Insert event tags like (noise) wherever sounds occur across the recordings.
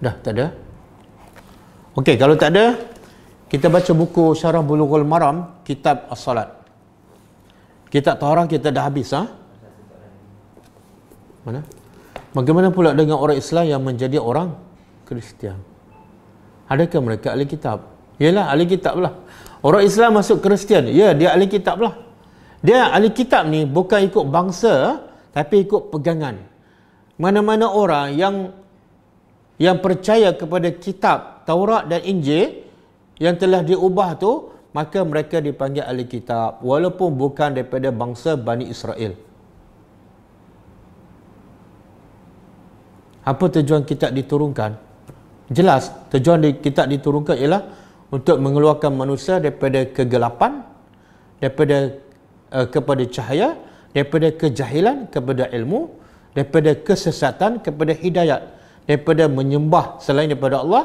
Dah tak ada. Okey, kalau tak ada, kita baca buku Syarah Bulughul Maram, Kitab As-Salat. Kitab Taharah kita dah habis, ha? Mana? Bagaimana pula dengan orang Islam yang menjadi orang Kristian? Adakah mereka ahli kitab? Yalah, ahli kitab lah. Orang Islam masuk Kristian. Ya, dia ahli kitab lah. Dia ahli kitab ni bukan ikut bangsa, tapi ikut pegangan. Mana-mana orang yang yang percaya kepada kitab Taurat dan Injil yang telah diubah tu maka mereka dipanggil ahli kitab walaupun bukan daripada bangsa Bani Israel. Apa tujuan kitab diturunkan? Jelas, tujuan kitab diturunkan ialah untuk mengeluarkan manusia daripada kegelapan daripada uh, kepada cahaya, daripada kejahilan kepada ilmu, daripada kesesatan kepada hidayat daripada menyembah selain daripada Allah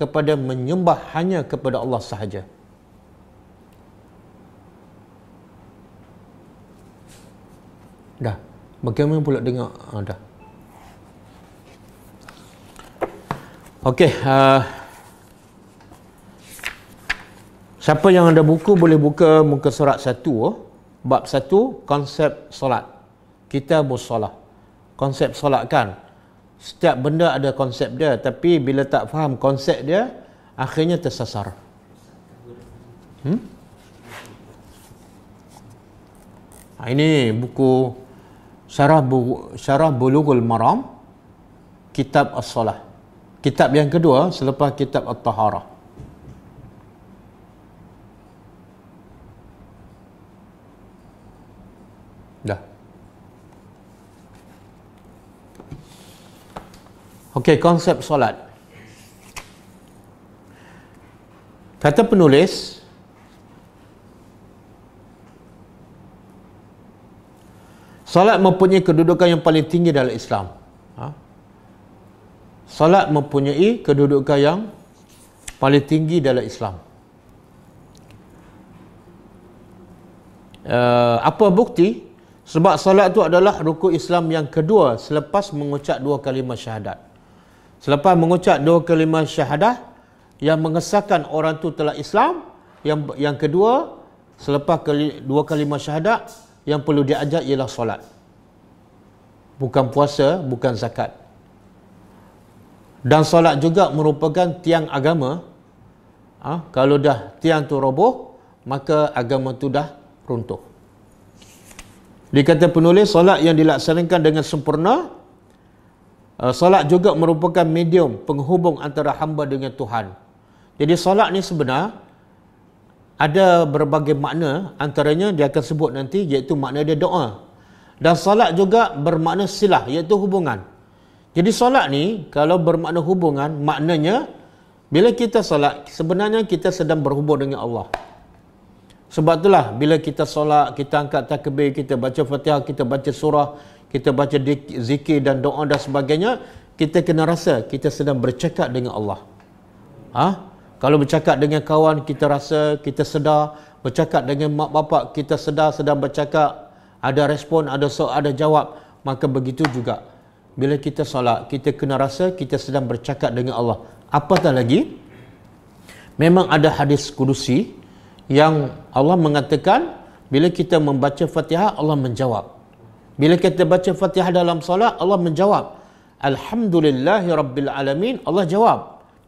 kepada menyembah hanya kepada Allah sahaja. Dah. Bagaimana pula dengar? Ha, dah. Okey. Uh, siapa yang ada buku boleh buka muka surat satu. Oh. Bab satu, konsep solat. Kita bersolat. Konsep solat kan? setiap benda ada konsep dia tapi bila tak faham konsep dia akhirnya tersasar hmm? ha, ini buku syarah bu, syarah bulughul maram kitab as-salah kitab yang kedua selepas kitab at-taharah Okey, konsep solat. Kata penulis Solat mempunyai kedudukan yang paling tinggi dalam Islam. Ha? Solat mempunyai kedudukan yang paling tinggi dalam Islam. Uh, apa bukti? Sebab solat itu adalah rukun Islam yang kedua selepas mengucap dua kalimah syahadat. Selepas mengucap dua kalimah syahadah yang mengesahkan orang itu telah Islam, yang yang kedua, selepas kali, dua kalimah syahadah yang perlu diajak ialah solat. Bukan puasa, bukan zakat. Dan solat juga merupakan tiang agama. Ha? Kalau dah tiang tu roboh, maka agama tu dah runtuh. Dikata penulis, solat yang dilaksanakan dengan sempurna Uh, solat juga merupakan medium penghubung antara hamba dengan Tuhan. Jadi solat ni sebenar ada berbagai makna antaranya dia akan sebut nanti iaitu makna dia doa. Dan solat juga bermakna silah iaitu hubungan. Jadi solat ni kalau bermakna hubungan maknanya bila kita solat sebenarnya kita sedang berhubung dengan Allah. Sebab itulah bila kita solat, kita angkat takbir, kita baca fatihah, kita baca surah, kita baca zikir dan doa dan sebagainya, kita kena rasa kita sedang bercakap dengan Allah. Ah, ha? Kalau bercakap dengan kawan, kita rasa kita sedar. Bercakap dengan mak bapak, kita sedar sedang bercakap. Ada respon, ada soal, ada jawab. Maka begitu juga. Bila kita solat, kita kena rasa kita sedang bercakap dengan Allah. Apatah lagi, memang ada hadis kudusi yang Allah mengatakan bila kita membaca fatihah, Allah menjawab. Bila kita baca Fatihah dalam solat, Allah menjawab, Alhamdulillahi Rabbil Alamin, Allah jawab.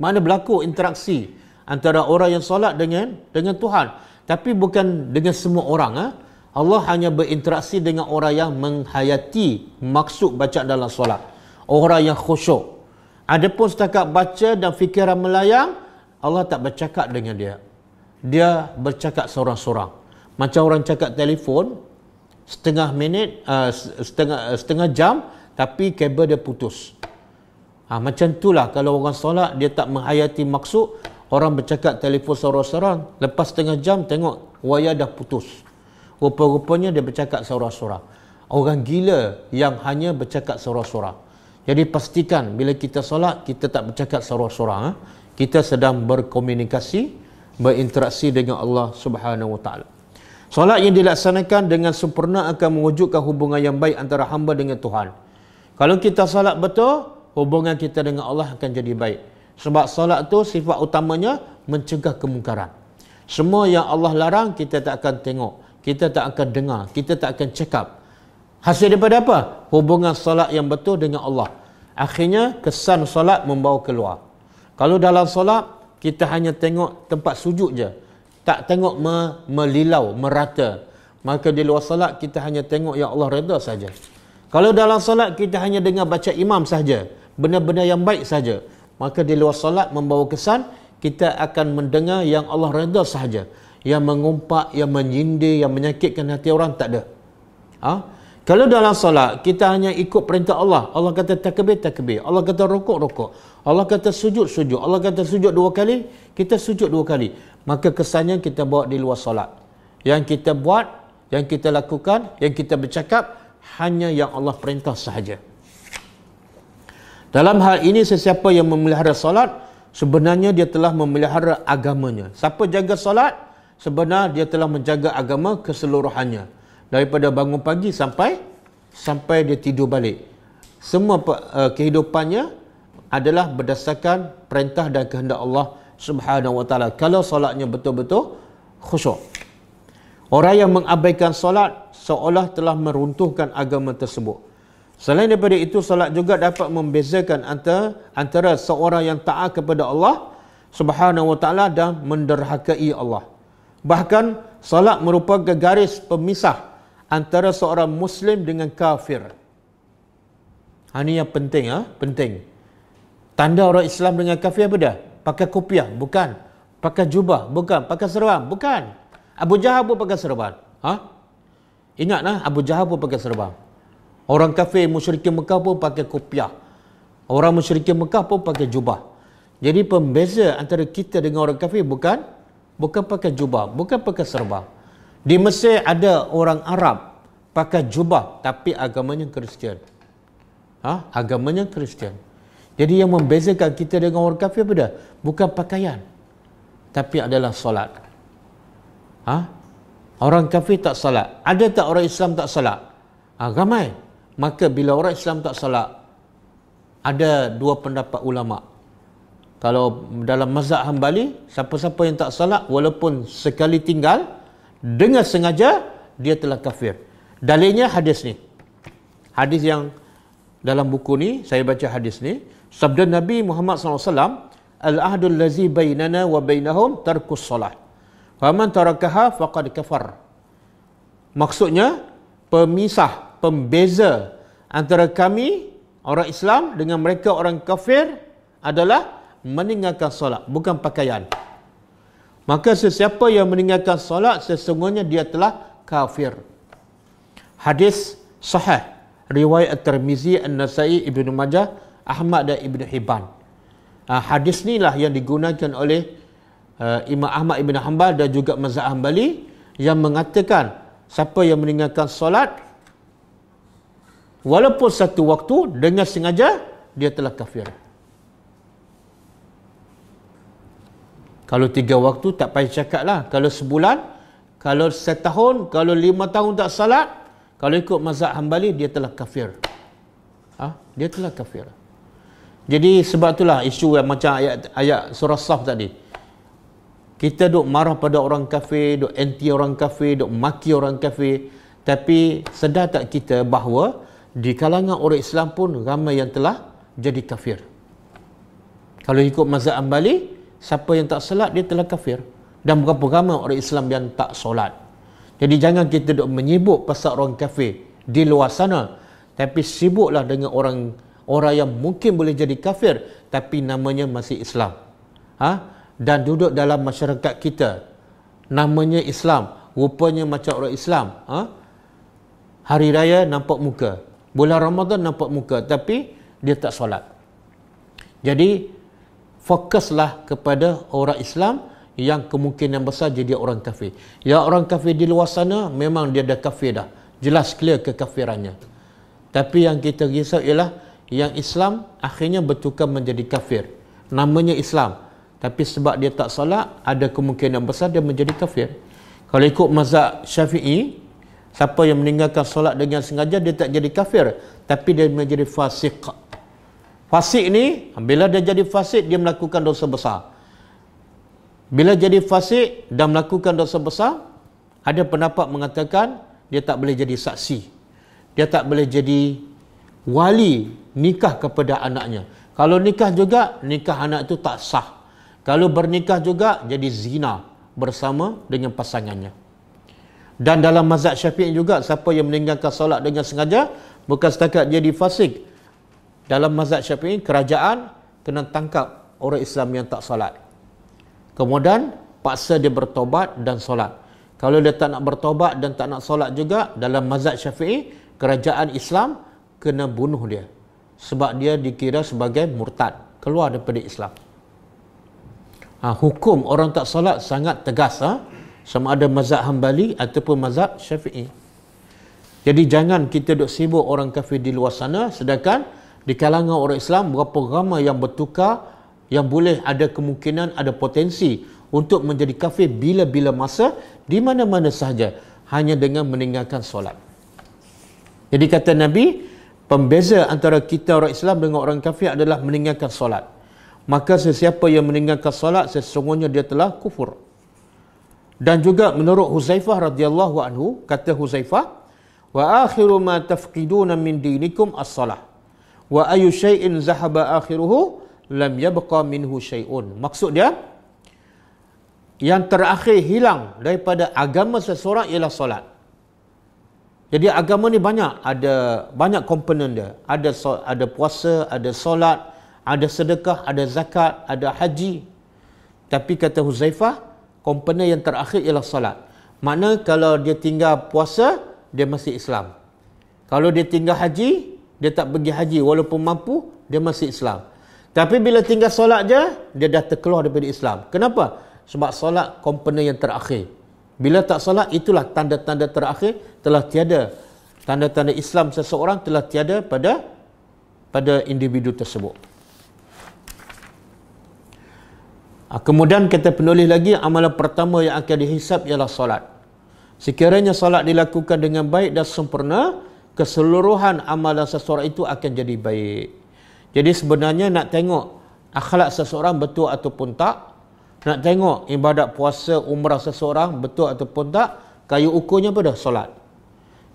Mana berlaku interaksi antara orang yang solat dengan dengan Tuhan. Tapi bukan dengan semua orang. Eh? Allah hanya berinteraksi dengan orang yang menghayati maksud baca dalam solat. Orang yang khusyuk. Adapun setakat baca dan fikiran melayang, Allah tak bercakap dengan dia. Dia bercakap seorang-seorang. Macam orang cakap telefon, setengah minit uh, setengah uh, setengah jam tapi kabel dia putus. Ah ha, macam itulah kalau orang solat dia tak menghayati maksud orang bercakap telefon sorang-sorang lepas setengah jam tengok wayar dah putus. Rupa-rupanya dia bercakap sorang-sorang. Orang gila yang hanya bercakap sorang-sorang. Jadi pastikan bila kita solat kita tak bercakap sorang-sorang ha? Kita sedang berkomunikasi, berinteraksi dengan Allah Subhanahu Wa Taala. Solat yang dilaksanakan dengan sempurna akan mewujudkan hubungan yang baik antara hamba dengan Tuhan. Kalau kita salat betul, hubungan kita dengan Allah akan jadi baik. Sebab solat tu sifat utamanya mencegah kemungkaran. Semua yang Allah larang, kita tak akan tengok. Kita tak akan dengar. Kita tak akan cekap. Hasil daripada apa? Hubungan solat yang betul dengan Allah. Akhirnya, kesan solat membawa keluar. Kalau dalam solat, kita hanya tengok tempat sujud je tak tengok me, melilau, merata. Maka di luar solat kita hanya tengok yang Allah reda saja. Kalau dalam solat kita hanya dengar baca imam saja, benda-benda yang baik saja, maka di luar solat membawa kesan kita akan mendengar yang Allah reda saja. Yang mengumpat, yang menyindir, yang menyakitkan hati orang tak ada. Ha? Kalau dalam solat kita hanya ikut perintah Allah, Allah kata takbir takbir, Allah kata rukuk rukuk, Allah kata sujud sujud, Allah kata sujud dua kali, kita sujud dua kali maka kesannya kita bawa di luar solat. Yang kita buat, yang kita lakukan, yang kita bercakap, hanya yang Allah perintah sahaja. Dalam hal ini, sesiapa yang memelihara solat, sebenarnya dia telah memelihara agamanya. Siapa jaga solat, sebenarnya dia telah menjaga agama keseluruhannya. Daripada bangun pagi sampai sampai dia tidur balik. Semua eh, kehidupannya adalah berdasarkan perintah dan kehendak Allah SWT. Subhanahu wa taala kalau solatnya betul-betul khusyuk. Orang yang mengabaikan solat seolah telah meruntuhkan agama tersebut. Selain daripada itu solat juga dapat membezakan antara antara seorang yang taat kepada Allah Subhanahu wa taala dan menderhakai Allah. Bahkan solat merupakan garis pemisah antara seorang muslim dengan kafir. Ha, ini yang penting ya, penting. Tanda orang Islam dengan kafir apa dah? pakai kopiah, bukan. Pakai jubah, bukan. Pakai serban, bukan. Abu Jahal pun pakai serban. Ha? Ingatlah Abu Jahal pun pakai serban. Orang kafir musyrikin Mekah pun pakai kopiah. Orang musyrikin Mekah pun pakai jubah. Jadi pembeza antara kita dengan orang kafir bukan bukan pakai jubah, bukan pakai serban. Di Mesir ada orang Arab pakai jubah tapi agamanya Kristian. Ha? Agamanya Kristian. Jadi yang membezakan kita dengan orang kafir apa dah? Bukan pakaian. Tapi adalah solat. Ha? Orang kafir tak solat. Ada tak orang Islam tak solat? Ha, ramai. Maka bila orang Islam tak solat, ada dua pendapat ulama. Kalau dalam mazhab hambali, siapa-siapa yang tak solat, walaupun sekali tinggal, dengan sengaja, dia telah kafir. Dalilnya hadis ni. Hadis yang dalam buku ni, saya baca hadis ni. Sabda Nabi Muhammad SAW, Al-ahdul lazi bainana wa bainahum tarkus solat. Faman tarakaha faqad kafar. Maksudnya, pemisah, pembeza antara kami, orang Islam, dengan mereka orang kafir adalah meninggalkan solat, bukan pakaian. Maka sesiapa yang meninggalkan solat, sesungguhnya dia telah kafir. Hadis sahih. Riwayat Tirmizi An-Nasa'i Ibnu Majah Ahmad dan Ibn Hibban. Uh, hadis ni lah yang digunakan oleh uh, Imam Ahmad Ibn Hanbal dan juga Mazhab Hanbali yang mengatakan siapa yang meninggalkan solat walaupun satu waktu dengan sengaja dia telah kafir. Kalau tiga waktu tak payah cakap lah. Kalau sebulan, kalau setahun, kalau lima tahun tak salat, kalau ikut mazhab hambali dia telah kafir. Ha? Dia telah kafir. Ha? Jadi sebab itulah isu yang macam ayat ayat surah Saf tadi. Kita duk marah pada orang kafir, duk anti orang kafir, duk maki orang kafir. Tapi sedar tak kita bahawa di kalangan orang Islam pun ramai yang telah jadi kafir. Kalau ikut mazhab Ambali, siapa yang tak salat dia telah kafir. Dan berapa ramai orang Islam yang tak solat. Jadi jangan kita duk menyibuk pasal orang kafir di luar sana. Tapi sibuklah dengan orang orang yang mungkin boleh jadi kafir tapi namanya masih Islam. Ha? Dan duduk dalam masyarakat kita namanya Islam, rupanya macam orang Islam. Ha? Hari raya nampak muka. Bulan Ramadan nampak muka tapi dia tak solat. Jadi fokuslah kepada orang Islam yang kemungkinan besar jadi orang kafir. Ya orang kafir di luar sana memang dia dah kafir dah. Jelas clear kekafirannya. Tapi yang kita risau ialah yang Islam akhirnya bertukar menjadi kafir. Namanya Islam. Tapi sebab dia tak solat, ada kemungkinan besar dia menjadi kafir. Kalau ikut mazhab syafi'i, siapa yang meninggalkan solat dengan sengaja, dia tak jadi kafir. Tapi dia menjadi fasik. Fasik ni, bila dia jadi fasik, dia melakukan dosa besar. Bila jadi fasik dan melakukan dosa besar, ada pendapat mengatakan dia tak boleh jadi saksi. Dia tak boleh jadi wali nikah kepada anaknya. Kalau nikah juga, nikah anak itu tak sah. Kalau bernikah juga, jadi zina bersama dengan pasangannya. Dan dalam mazhab syafi'i juga, siapa yang meninggalkan solat dengan sengaja, bukan setakat jadi fasik. Dalam mazhab syafi'i, kerajaan kena tangkap orang Islam yang tak solat. Kemudian, paksa dia bertobat dan solat. Kalau dia tak nak bertobat dan tak nak solat juga, dalam mazhab syafi'i, kerajaan Islam kena bunuh dia sebab dia dikira sebagai murtad keluar daripada Islam ha, hukum orang tak salat sangat tegas ha? sama ada mazhab hambali ataupun mazhab syafi'i jadi jangan kita duduk sibuk orang kafir di luar sana sedangkan di kalangan orang Islam berapa ramai yang bertukar yang boleh ada kemungkinan ada potensi untuk menjadi kafir bila-bila masa di mana-mana sahaja hanya dengan meninggalkan solat. Jadi kata Nabi, pembeza antara kita orang Islam dengan orang kafir adalah meninggalkan solat. Maka sesiapa yang meninggalkan solat sesungguhnya dia telah kufur. Dan juga menurut Huzaifah radhiyallahu anhu kata Huzaifah wa akhiru ma tafqiduna min dinikum as-salah wa ayu shay'in zahaba akhiruhu lam yabqa minhu shay'un. Maksud dia yang terakhir hilang daripada agama seseorang ialah solat. Jadi agama ni banyak ada banyak komponen dia. Ada ada puasa, ada solat, ada sedekah, ada zakat, ada haji. Tapi kata Huzaifah, komponen yang terakhir ialah solat. Mana kalau dia tinggal puasa, dia masih Islam. Kalau dia tinggal haji, dia tak pergi haji walaupun mampu, dia masih Islam. Tapi bila tinggal solat je, dia dah terkeluar daripada Islam. Kenapa? Sebab solat komponen yang terakhir. Bila tak solat itulah tanda-tanda terakhir telah tiada tanda-tanda Islam seseorang telah tiada pada pada individu tersebut. Ah, kemudian kita penulis lagi amalan pertama yang akan dihisap ialah solat. Sekiranya solat dilakukan dengan baik dan sempurna, keseluruhan amalan seseorang itu akan jadi baik. Jadi sebenarnya nak tengok akhlak seseorang betul ataupun tak, nak tengok ibadat puasa umrah seseorang betul ataupun tak kayu ukurnya apa dah solat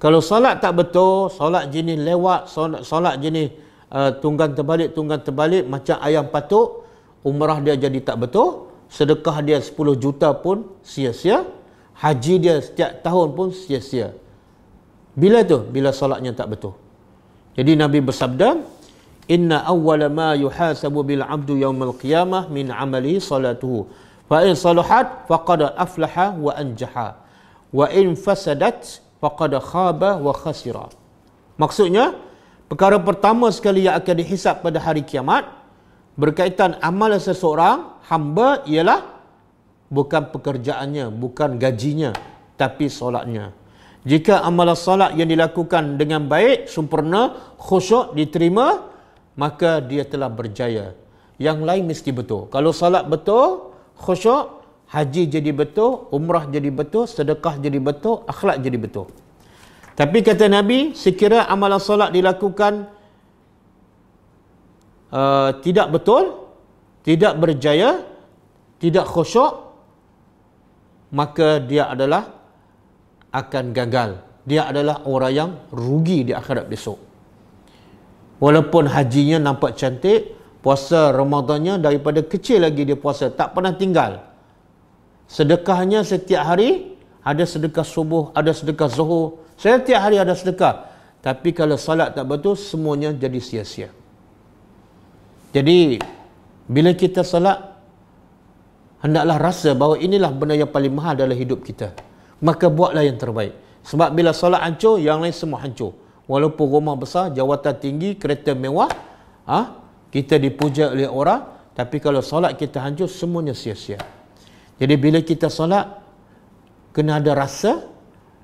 kalau solat tak betul solat jenis lewat solat, solat jenis uh, tunggang terbalik tunggang terbalik macam ayam patuk umrah dia jadi tak betul sedekah dia 10 juta pun sia-sia haji dia setiap tahun pun sia-sia bila tu bila solatnya tak betul jadi nabi bersabda Inna awwala ma yuhasabu bil 'abdu yawmal qiyamah min 'amali salatuhu. Fa in salahat faqad aflaha wa anjaha. Wa in fasadat faqad khaba wa khasira. Maksudnya perkara pertama sekali yang akan dihisap pada hari kiamat berkaitan amal seseorang hamba ialah bukan pekerjaannya, bukan gajinya tapi solatnya. Jika amal solat yang dilakukan dengan baik, sempurna, khusyuk diterima, maka dia telah berjaya. Yang lain mesti betul. Kalau salat betul, khusyuk, haji jadi betul, umrah jadi betul, sedekah jadi betul, akhlak jadi betul. Tapi kata Nabi, sekira amalan salat dilakukan uh, tidak betul, tidak berjaya, tidak khusyuk, maka dia adalah akan gagal. Dia adalah orang yang rugi di akhirat besok. Walaupun hajinya nampak cantik, puasa Ramadannya daripada kecil lagi dia puasa, tak pernah tinggal. Sedekahnya setiap hari, ada sedekah subuh, ada sedekah zuhur. Setiap hari ada sedekah. Tapi kalau salat tak betul, semuanya jadi sia-sia. Jadi, bila kita salat, hendaklah rasa bahawa inilah benda yang paling mahal dalam hidup kita. Maka buatlah yang terbaik. Sebab bila solat hancur, yang lain semua hancur walaupun rumah besar, jawatan tinggi, kereta mewah, ah ha? kita dipuja oleh orang, tapi kalau solat kita hancur semuanya sia-sia. Jadi bila kita solat kena ada rasa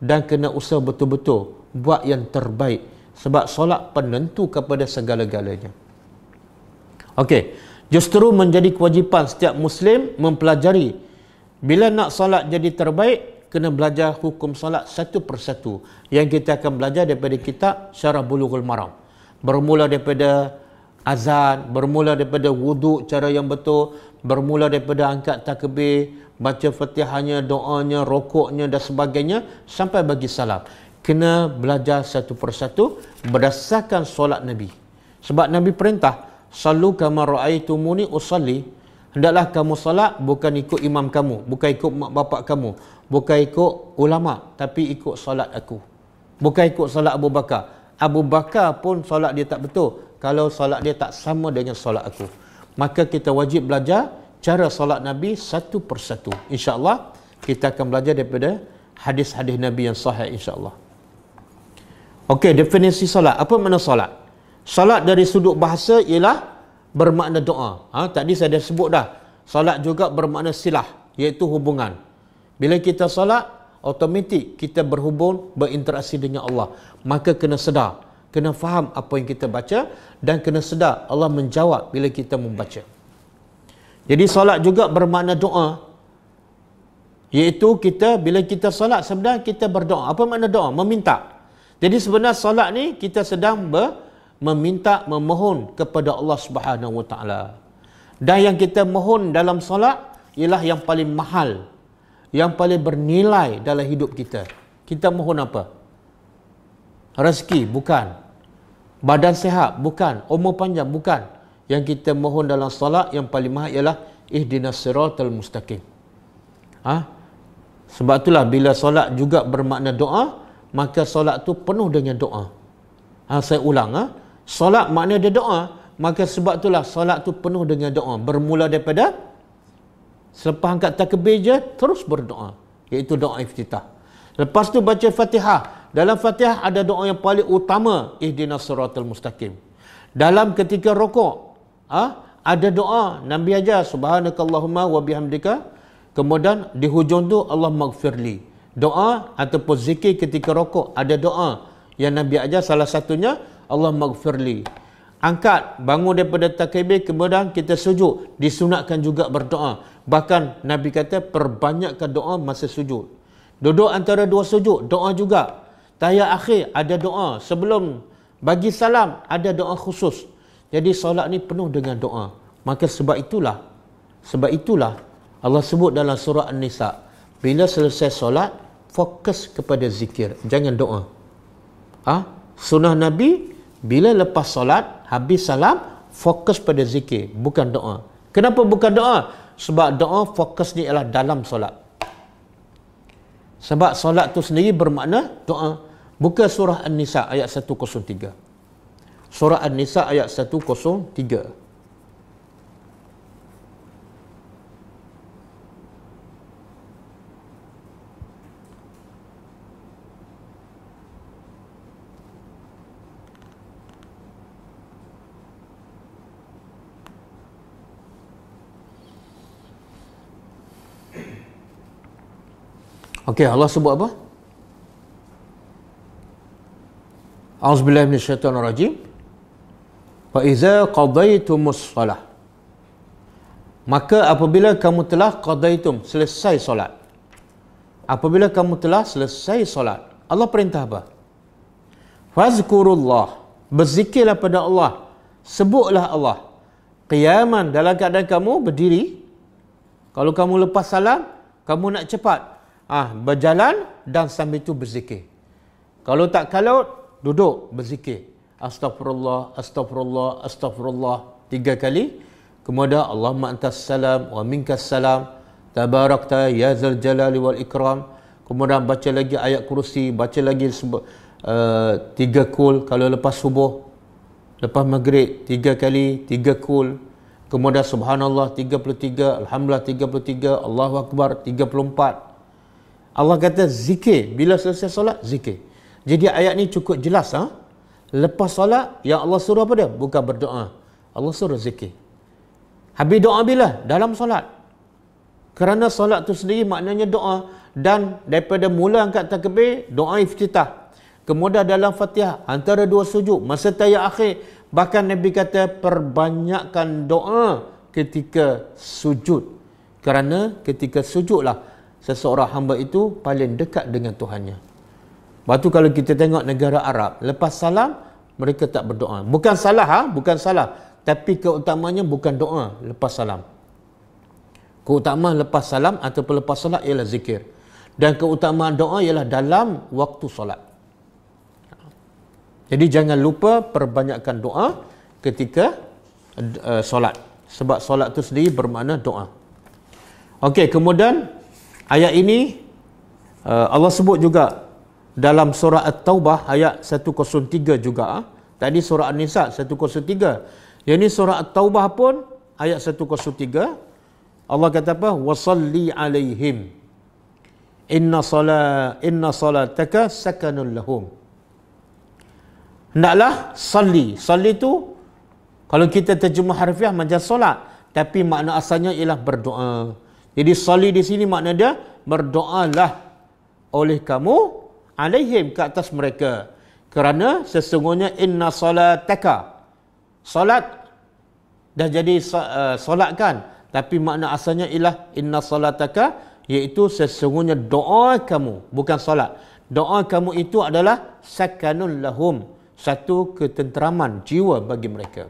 dan kena usaha betul-betul buat yang terbaik sebab solat penentu kepada segala-galanya. Okey, justru menjadi kewajipan setiap muslim mempelajari bila nak solat jadi terbaik kena belajar hukum solat satu persatu yang kita akan belajar daripada kitab syarah bulughul maram bermula daripada azan bermula daripada wuduk cara yang betul bermula daripada angkat takbir baca fatihahnya doanya rokoknya dan sebagainya sampai bagi salam kena belajar satu persatu berdasarkan solat nabi sebab nabi perintah sallu kama raaitumuni usalli Hendaklah kamu solat bukan ikut imam kamu, bukan ikut mak bapak kamu, bukan ikut ulama, tapi ikut solat aku. Bukan ikut solat Abu Bakar. Abu Bakar pun solat dia tak betul kalau solat dia tak sama dengan solat aku. Maka kita wajib belajar cara solat Nabi satu persatu. InsyaAllah kita akan belajar daripada hadis-hadis Nabi yang sahih insyaAllah. Okey, definisi solat. Apa makna solat? Solat dari sudut bahasa ialah bermakna doa. Ha, tadi saya dah sebut dah. Salat juga bermakna silah. Iaitu hubungan. Bila kita salat, otomatik kita berhubung, berinteraksi dengan Allah. Maka kena sedar. Kena faham apa yang kita baca. Dan kena sedar Allah menjawab bila kita membaca. Jadi salat juga bermakna doa. Iaitu kita, bila kita salat sebenarnya kita berdoa. Apa makna doa? Meminta. Jadi sebenarnya salat ni kita sedang berdoa meminta memohon kepada Allah Subhanahu Wa Taala. Dan yang kita mohon dalam solat ialah yang paling mahal, yang paling bernilai dalam hidup kita. Kita mohon apa? Rezeki bukan. Badan sehat bukan. Umur panjang bukan. Yang kita mohon dalam solat yang paling mahal ialah ihdinas siratal mustaqim. Ah, ha? Sebab itulah bila solat juga bermakna doa, maka solat tu penuh dengan doa. Ha, saya ulang. Ha? Solat maknanya dia doa. Maka sebab itulah solat tu penuh dengan doa. Bermula daripada selepas angkat takbir je terus berdoa. Iaitu doa iftitah. Lepas tu baca fatihah. Dalam fatihah ada doa yang paling utama. Ihdina suratul mustaqim. Dalam ketika rokok. Ha? Ada doa. Nabi aja Subhanakallahumma wa Kemudian di hujung tu Allah maghfirli. Doa ataupun zikir ketika rokok. Ada doa yang Nabi aja Salah satunya. Allah maghfirli. Angkat, bangun daripada takibir, kemudian kita sujud. Disunatkan juga berdoa. Bahkan Nabi kata, perbanyakkan doa masa sujud. Duduk antara dua sujud, doa juga. Tahiyat akhir, ada doa. Sebelum bagi salam, ada doa khusus. Jadi solat ni penuh dengan doa. Maka sebab itulah, sebab itulah Allah sebut dalam surah An-Nisa. Bila selesai solat, fokus kepada zikir. Jangan doa. Ha? Sunnah Nabi, bila lepas solat, habis salam, fokus pada zikir, bukan doa. Kenapa bukan doa? Sebab doa fokus ni ialah dalam solat. Sebab solat tu sendiri bermakna doa. Buka surah An-Nisa ayat 103. Surah An-Nisa ayat 103. Okey, Allah sebut apa? Auzubillahi minasyaitonirrajim. Fa iza qadaytumus solah. Maka apabila kamu telah qadaytum, selesai solat. Apabila kamu telah selesai solat, Allah perintah apa? Fazkurullah. Berzikirlah pada Allah. Sebutlah Allah. Qiyaman dalam keadaan kamu berdiri. Kalau kamu lepas salam, kamu nak cepat. Ah ha, berjalan dan sambil tu berzikir. Kalau tak kalau duduk berzikir. Astagfirullah, astagfirullah, astagfirullah. Tiga kali. Kemudian Allahumma antas salam wa minkas salam. Tabarakta ya zal jalali wal ikram. Kemudian baca lagi ayat kursi, baca lagi uh, tiga kul kalau lepas subuh. Lepas maghrib, tiga kali, tiga kul. Kemudian subhanallah 33, alhamdulillah 33, Allahu akbar 34. Allah kata zikir bila selesai solat zikir. Jadi ayat ni cukup jelas ah. Ha? Lepas solat yang Allah suruh apa dia? Bukan berdoa. Allah suruh zikir. Habis doa bila? Dalam solat. Kerana solat tu sendiri maknanya doa dan daripada mula angkat takbir doa iftitah. Kemudian dalam Fatihah antara dua sujud masa tayyib akhir bahkan Nabi kata perbanyakkan doa ketika sujud. Kerana ketika sujudlah seseorang hamba itu paling dekat dengan Tuhannya. Lepas tu kalau kita tengok negara Arab, lepas salam, mereka tak berdoa. Bukan salah, ha? bukan salah. Tapi keutamanya bukan doa lepas salam. Keutamaan lepas salam atau lepas salat ialah zikir. Dan keutamaan doa ialah dalam waktu solat. Jadi jangan lupa perbanyakkan doa ketika uh, eh, solat. Sebab solat itu sendiri bermakna doa. Okey, kemudian Ayat ini uh, Allah sebut juga dalam surah At-Taubah ayat 103 juga. Ah. Tadi surah An-Nisa 103. Yang ini surah At-Taubah pun ayat 103. Allah kata apa? Wasalli alaihim. Inna sala inna salataka sakanul lahum. Hendaklah salli. Salli tu kalau kita terjemah harfiah macam solat tapi makna asalnya ialah berdoa. Jadi sali di sini makna dia berdoalah oleh kamu alaihim ke atas mereka. Kerana sesungguhnya inna salataka. Salat dah jadi uh, solat kan? Tapi makna asalnya ialah inna salataka iaitu sesungguhnya doa kamu bukan solat. Doa kamu itu adalah sakanul lahum satu ketenteraman jiwa bagi mereka.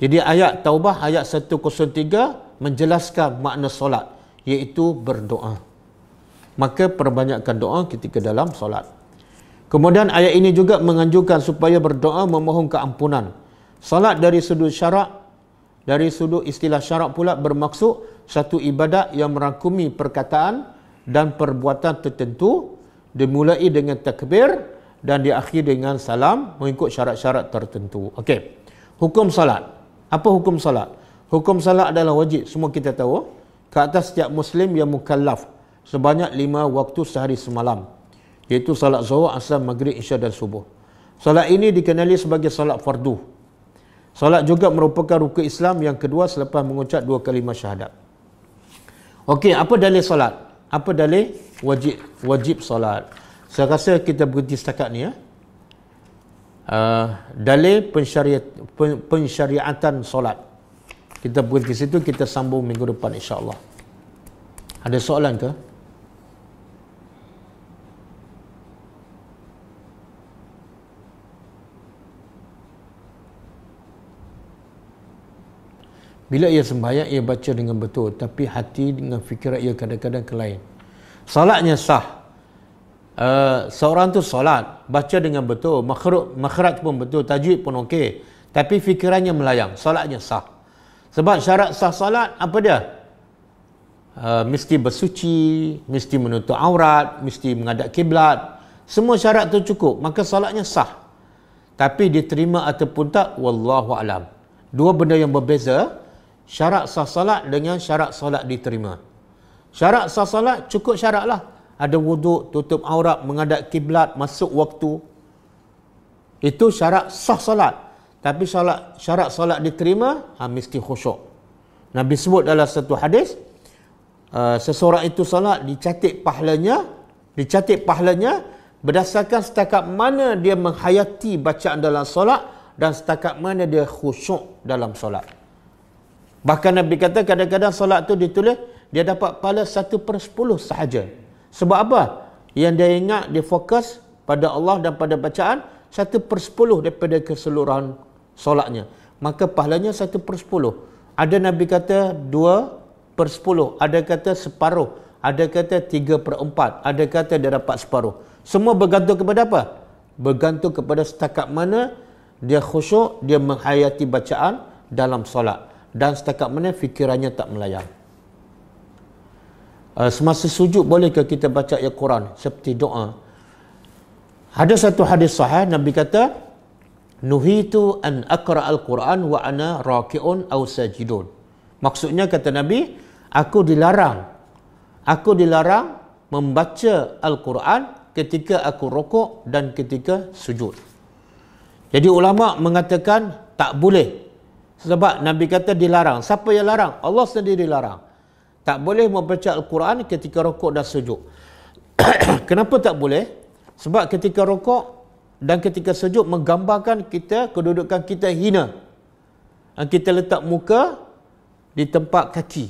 Jadi ayat Taubah ayat 103 menjelaskan makna solat iaitu berdoa. Maka perbanyakkan doa ketika dalam solat. Kemudian ayat ini juga menganjurkan supaya berdoa memohon keampunan. Salat dari sudut syarak dari sudut istilah syarak pula bermaksud satu ibadat yang merangkumi perkataan dan perbuatan tertentu dimulai dengan takbir dan diakhiri dengan salam mengikut syarat-syarat tertentu. Okey. Hukum salat. Apa hukum salat? Hukum salat adalah wajib semua kita tahu ke atas setiap muslim yang mukallaf sebanyak lima waktu sehari semalam iaitu salat zuhur, asar, maghrib, isya dan subuh. Salat ini dikenali sebagai salat fardu. Salat juga merupakan rukun Islam yang kedua selepas mengucap dua kalimah syahadat. Okey, apa dalil salat? Apa dalil wajib wajib solat? Saya rasa kita berhenti setakat ni ya. Eh? uh, dalil pensyariat, pensyariatan solat. Kita pergi ke situ, kita sambung minggu depan insyaAllah. Ada soalan ke? Bila ia sembahyang, ia baca dengan betul. Tapi hati dengan fikiran ia kadang-kadang kelain. Salatnya sah. Eh, seorang tu solat baca dengan betul makhruj makhraj pun betul tajwid pun okey tapi fikirannya melayang solatnya sah sebab syarat sah solat apa dia uh, mesti bersuci mesti menutup aurat mesti menghadap kiblat semua syarat tu cukup maka solatnya sah tapi diterima ataupun tak wallahu alam dua benda yang berbeza syarat sah solat dengan syarat solat diterima syarat sah solat cukup syaratlah lah ada wuduk, tutup aurat, menghadap kiblat, masuk waktu. Itu syarat sah solat. Tapi syarat syarat solat diterima, ha, mesti khusyuk. Nabi sebut dalam satu hadis, uh, seseorang itu solat dicatik pahalanya, dicatik pahalanya berdasarkan setakat mana dia menghayati bacaan dalam solat dan setakat mana dia khusyuk dalam solat. Bahkan Nabi kata kadang-kadang solat itu ditulis dia dapat pahala satu per sepuluh sahaja sebab apa? Yang dia ingat dia fokus pada Allah dan pada bacaan satu per sepuluh daripada keseluruhan solatnya. Maka pahalanya satu per sepuluh. Ada Nabi kata dua per sepuluh. Ada kata separuh. Ada kata tiga per empat. Ada kata dia dapat separuh. Semua bergantung kepada apa? Bergantung kepada setakat mana dia khusyuk, dia menghayati bacaan dalam solat. Dan setakat mana fikirannya tak melayang. Eh, semasa sujud bolehkah kita baca ayat Quran seperti doa ada satu hadis sahih Nabi kata nuhitu an akra al-Quran wa ana raki'un aw sajidun maksudnya kata Nabi aku dilarang aku dilarang membaca al-Quran ketika aku rokok dan ketika sujud jadi ulama mengatakan tak boleh sebab Nabi kata dilarang siapa yang larang Allah sendiri larang tak boleh membaca Al-Quran ketika rokok dan sejuk. (clears throat) Kenapa tak boleh? Sebab ketika rokok dan ketika sejuk menggambarkan kita, kedudukan kita hina. Kita letak muka di tempat kaki.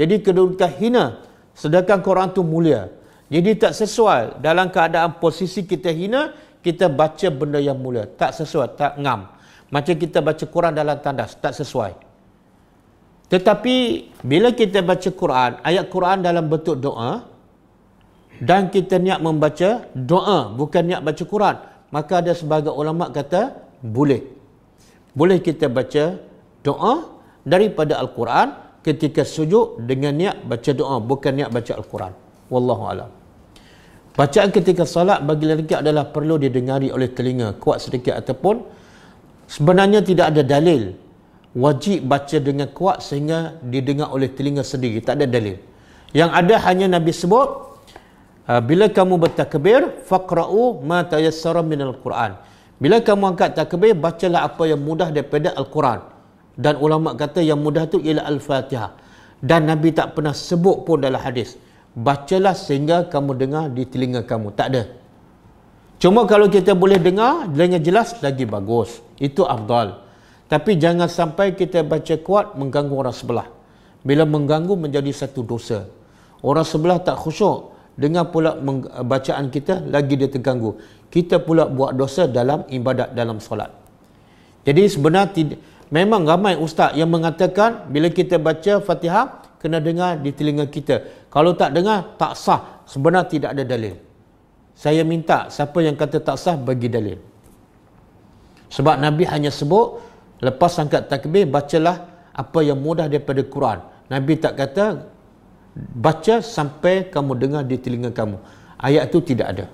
Jadi kedudukan hina sedangkan Quran tu mulia. Jadi tak sesuai dalam keadaan posisi kita hina, kita baca benda yang mulia. Tak sesuai, tak ngam. Macam kita baca Quran dalam tandas, tak sesuai. Tetapi bila kita baca Quran, ayat Quran dalam bentuk doa dan kita niat membaca doa bukan niat baca Quran, maka ada sebagai ulama kata boleh. Boleh kita baca doa daripada Al-Quran ketika sujud dengan niat baca doa bukan niat baca Al-Quran. Wallahu alam. Bacaan ketika salat bagi lelaki adalah perlu didengari oleh telinga kuat sedikit ataupun sebenarnya tidak ada dalil wajib baca dengan kuat sehingga didengar oleh telinga sendiri tak ada dalil yang ada hanya nabi sebut ah, bila kamu bertakbir faqra'u ma tayassara min al-Quran bila kamu angkat takbir bacalah apa yang mudah daripada al-Quran dan ulama kata yang mudah tu ialah al-Fatihah dan nabi tak pernah sebut pun dalam hadis bacalah sehingga kamu dengar di telinga kamu tak ada cuma kalau kita boleh dengar dengan jelas lagi bagus itu afdal tapi jangan sampai kita baca kuat mengganggu orang sebelah. Bila mengganggu menjadi satu dosa. Orang sebelah tak khusyuk. dengan pula bacaan kita, lagi dia terganggu. Kita pula buat dosa dalam ibadat, dalam solat. Jadi sebenarnya memang ramai ustaz yang mengatakan bila kita baca fatihah, kena dengar di telinga kita. Kalau tak dengar, tak sah. Sebenarnya tidak ada dalil. Saya minta siapa yang kata tak sah, bagi dalil. Sebab Nabi hanya sebut, Lepas angkat takbir, bacalah apa yang mudah daripada Quran. Nabi tak kata, baca sampai kamu dengar di telinga kamu. Ayat itu tidak ada.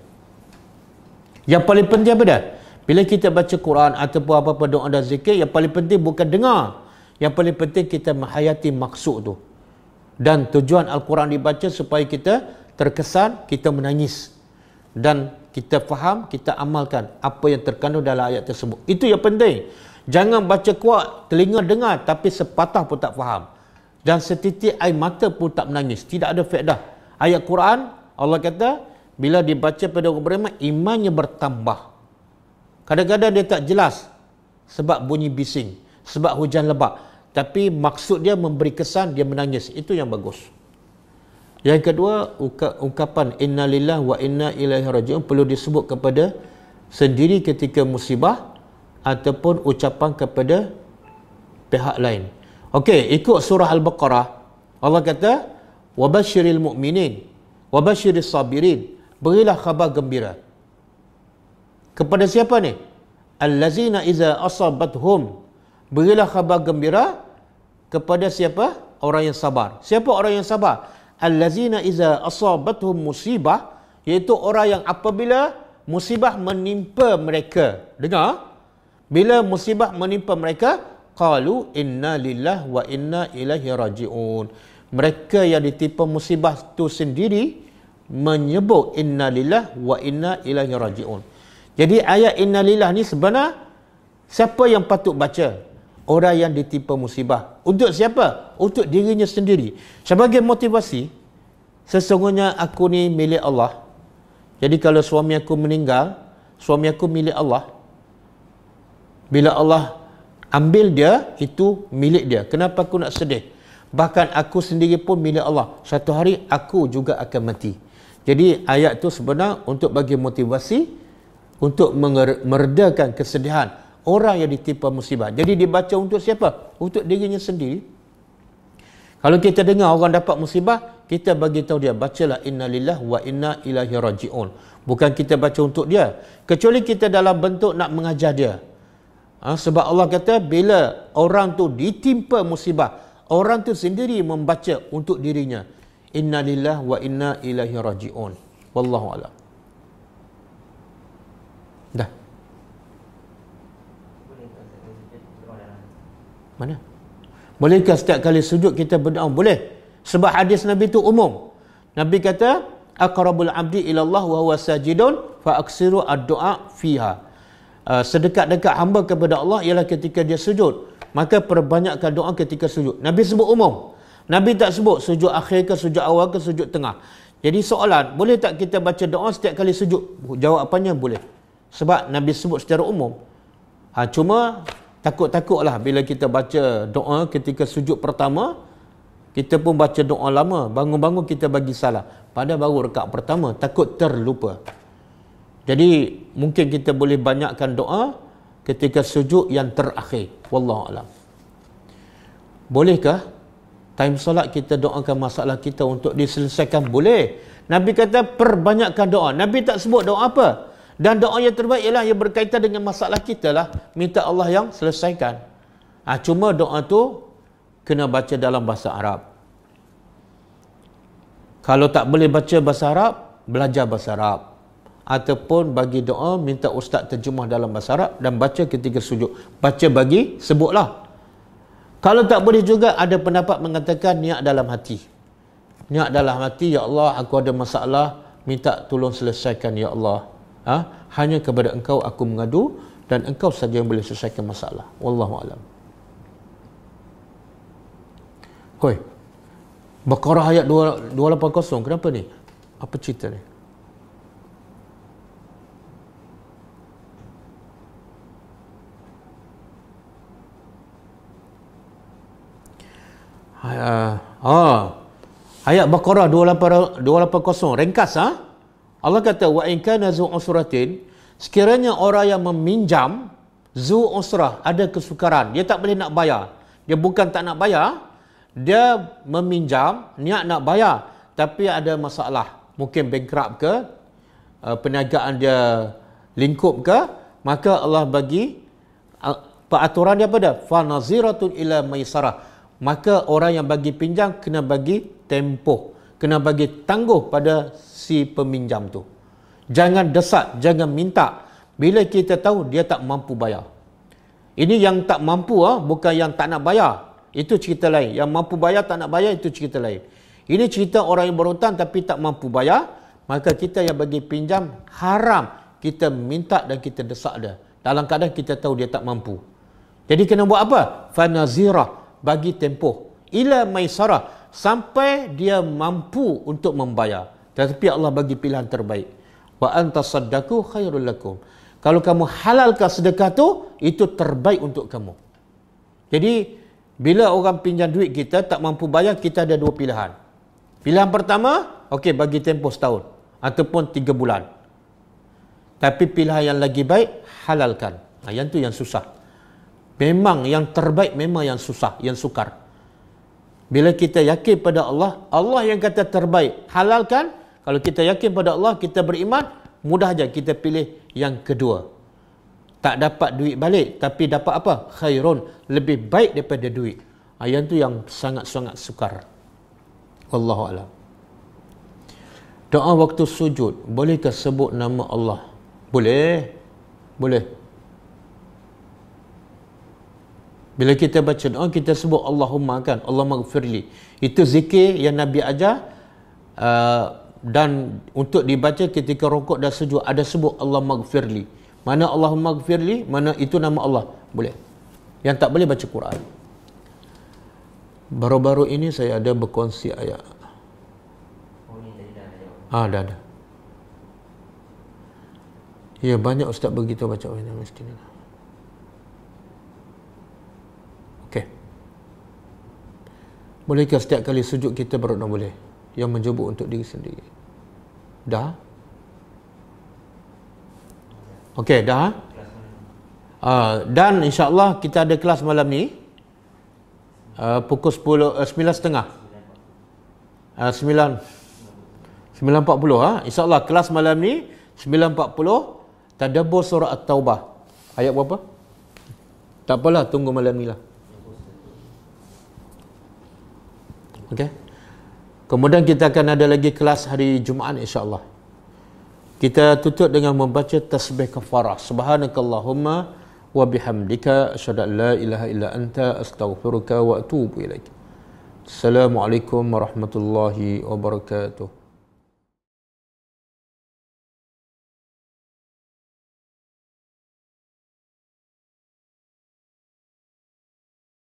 Yang paling penting apa dah? Bila kita baca Quran ataupun apa-apa doa dan zikir, yang paling penting bukan dengar. Yang paling penting kita menghayati maksud tu. Dan tujuan Al-Quran dibaca supaya kita terkesan, kita menangis. Dan kita faham, kita amalkan apa yang terkandung dalam ayat tersebut. Itu yang penting. Jangan baca kuat, telinga dengar tapi sepatah pun tak faham. Dan setitik air mata pun tak menangis. Tidak ada faedah. Ayat Quran, Allah kata, bila dibaca pada orang beriman, imannya bertambah. Kadang-kadang dia tak jelas sebab bunyi bising, sebab hujan lebat. Tapi maksud dia memberi kesan dia menangis. Itu yang bagus. Yang kedua, ungkapan innalillah wa inna ilaihi rajiun perlu disebut kepada sendiri ketika musibah ataupun ucapan kepada pihak lain. Okey, ikut surah Al-Baqarah. Allah kata, "Wabashshiril mu'minin wabashshiris sabirin." Berilah khabar gembira. Kepada siapa ni? Allazina iza asabathum. Berilah khabar gembira kepada siapa? Orang yang sabar. Siapa orang yang sabar? Al-lazina Allazina iza asabathum musibah, iaitu orang yang apabila musibah menimpa mereka. Dengar? bila musibah menimpa mereka qalu inna lillah wa inna ilaihi rajiun mereka yang ditimpa musibah itu sendiri menyebut inna lillah wa inna ilaihi rajiun jadi ayat inna lillah ni sebenar siapa yang patut baca orang yang ditimpa musibah untuk siapa untuk dirinya sendiri sebagai motivasi sesungguhnya aku ni milik Allah jadi kalau suami aku meninggal suami aku milik Allah bila Allah ambil dia itu milik dia kenapa aku nak sedih bahkan aku sendiri pun milik Allah satu hari aku juga akan mati jadi ayat tu sebenarnya untuk bagi motivasi untuk meredakan kesedihan orang yang ditimpa musibah jadi dibaca untuk siapa untuk dirinya sendiri kalau kita dengar orang dapat musibah kita bagi tahu dia bacalah innalillah wa inna ilaihi rajiun bukan kita baca untuk dia kecuali kita dalam bentuk nak mengajar dia Ha, sebab Allah kata bila orang tu ditimpa musibah, orang tu sendiri membaca untuk dirinya. Inna lillah wa inna ilahi raji'un. Wallahu a'lam. Dah. Mana? Bolehkah setiap kali sujud kita berdoa? Boleh. Sebab hadis Nabi tu umum. Nabi kata, Aqrabul abdi ilallah wa huwa sajidun fa ad-du'a fiha. Uh, sedekat-dekat hamba kepada Allah ialah ketika dia sujud. Maka perbanyakkan doa ketika sujud. Nabi sebut umum. Nabi tak sebut sujud akhir ke, sujud awal ke, sujud tengah. Jadi soalan, boleh tak kita baca doa setiap kali sujud? Jawapannya boleh. Sebab Nabi sebut secara umum. Ha, cuma takut-takutlah bila kita baca doa ketika sujud pertama, kita pun baca doa lama. Bangun-bangun kita bagi salah. Pada baru rekat pertama, takut Terlupa. Jadi mungkin kita boleh banyakkan doa ketika sujud yang terakhir. Wallahu alam. Bolehkah time solat kita doakan masalah kita untuk diselesaikan? Boleh. Nabi kata perbanyakkan doa. Nabi tak sebut doa apa. Dan doa yang terbaik ialah yang berkaitan dengan masalah kita lah. Minta Allah yang selesaikan. Ha, cuma doa tu kena baca dalam bahasa Arab. Kalau tak boleh baca bahasa Arab, belajar bahasa Arab ataupun bagi doa minta ustaz terjemah dalam bahasa Arab dan baca ketika sujud baca bagi sebutlah kalau tak boleh juga ada pendapat mengatakan niat dalam hati niat dalam hati ya Allah aku ada masalah minta tolong selesaikan ya Allah ha? hanya kepada engkau aku mengadu dan engkau saja yang boleh selesaikan masalah wallahu alam Hoi Baqarah ayat 280 kenapa ni apa cerita ni Ah, ah. Ayat Baqarah 280, 280 ringkas ah. Allah kata wa in kana zu usratin sekiranya orang yang meminjam zu usrah ada kesukaran dia tak boleh nak bayar. Dia bukan tak nak bayar, dia meminjam niat nak bayar tapi ada masalah. Mungkin bankrupt ke? Uh, perniagaan dia lingkup ke? Maka Allah bagi uh, peraturan dia apa dah? Fa naziratun ila maisarah maka orang yang bagi pinjam kena bagi tempoh kena bagi tangguh pada si peminjam tu jangan desak jangan minta bila kita tahu dia tak mampu bayar ini yang tak mampu ah bukan yang tak nak bayar itu cerita lain yang mampu bayar tak nak bayar itu cerita lain ini cerita orang yang berhutang tapi tak mampu bayar maka kita yang bagi pinjam haram kita minta dan kita desak dia dalam keadaan kita tahu dia tak mampu jadi kena buat apa fanazirah bagi tempoh ila maisarah sampai dia mampu untuk membayar tetapi Allah bagi pilihan terbaik wa antasaddaku khairul lakum kalau kamu halalkan sedekah tu itu terbaik untuk kamu jadi bila orang pinjam duit kita tak mampu bayar kita ada dua pilihan pilihan pertama okey bagi tempoh setahun ataupun tiga bulan tapi pilihan yang lagi baik halalkan nah, ha, yang tu yang susah Memang yang terbaik memang yang susah, yang sukar. Bila kita yakin pada Allah, Allah yang kata terbaik. Halal kan? Kalau kita yakin pada Allah, kita beriman, mudah saja kita pilih yang kedua. Tak dapat duit balik, tapi dapat apa? Khairun. Lebih baik daripada duit. Ah, yang tu yang sangat-sangat sukar. Wallahualam. Doa waktu sujud, bolehkah sebut nama Allah? Boleh. Boleh. Bila kita baca doa, kita sebut Allahumma kan. Allah maghfirli. Itu zikir yang Nabi ajar. Uh, dan untuk dibaca ketika rokok dan sejuk, ada sebut Allah maghfirli. Mana Allahumma maghfirli, mana itu nama Allah. Boleh. Yang tak boleh baca Quran. Baru-baru ini saya ada berkongsi ayat. Ah, ha, ada. Ya, banyak ustaz begitu baca. Oh, ini mesti ni. Bolehkah setiap kali sujud kita berdoa boleh? Yang menjubuk untuk diri sendiri. Dah? Okey, dah? Uh, dan insyaAllah kita ada kelas malam ni. Uh, pukul 10, uh, 9.30. Uh, 9.40. Ha? InsyaAllah kelas malam ni 9.40. Tadabur surah At-Tawbah. Ayat berapa? Tak apalah, tunggu malam ni lah. Okey. Kemudian kita akan ada lagi kelas hari Jumaat insya-Allah. Kita tutup dengan membaca tasbih kafarah. Subhanakallahumma wa bihamdika asyhadu an la ilaha illa anta astaghfiruka wa atubu ilaik. Assalamualaikum warahmatullahi wabarakatuh.